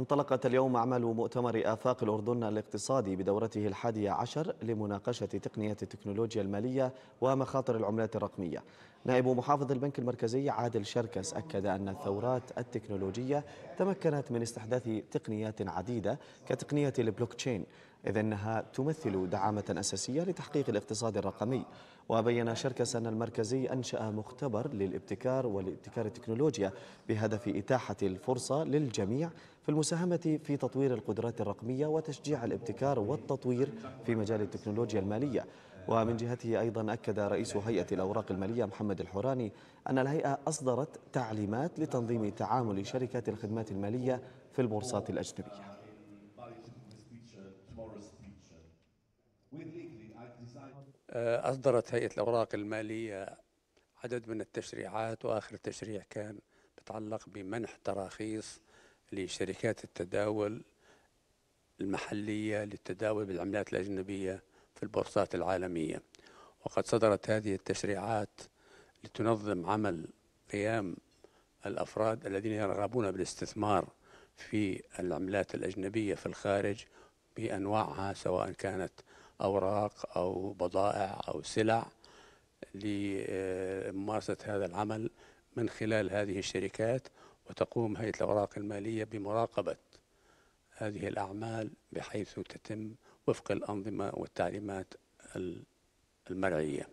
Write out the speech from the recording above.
انطلقت اليوم أعمال مؤتمر آفاق الأردن الاقتصادي بدورته الحادية عشر لمناقشة تقنية التكنولوجيا المالية ومخاطر العملات الرقمية نائب محافظ البنك المركزي عادل شركس أكد أن الثورات التكنولوجية تمكنت من استحداث تقنيات عديدة كتقنية البلوك تشين إذ أنها تمثل دعامة أساسية لتحقيق الاقتصاد الرقمي وبين شركس أن المركزي أنشأ مختبر للابتكار والابتكار التكنولوجيا بهدف إتاحة الفرصة للجميع في المساهمة في تطوير القدرات الرقمية وتشجيع الابتكار والتطوير في مجال التكنولوجيا المالية ومن جهته أيضا أكد رئيس هيئة الأوراق المالية محمد الحوراني أن الهيئة أصدرت تعليمات لتنظيم تعامل شركات الخدمات المالية في البورصات الأجنبية آه، أصدرت هيئة الأوراق المالية عدد من التشريعات وآخر تشريع كان بتعلق بمنح تراخيص لشركات التداول المحلية للتداول بالعملات الأجنبية في البورصات العالمية وقد صدرت هذه التشريعات لتنظم عمل قيام الأفراد الذين يرغبون بالاستثمار في العملات الأجنبية في الخارج بأنواعها سواء كانت أوراق أو بضائع أو سلع لممارسة هذا العمل من خلال هذه الشركات وتقوم هيئة الأوراق المالية بمراقبة هذه الأعمال بحيث تتم وفق الأنظمة والتعليمات المرعية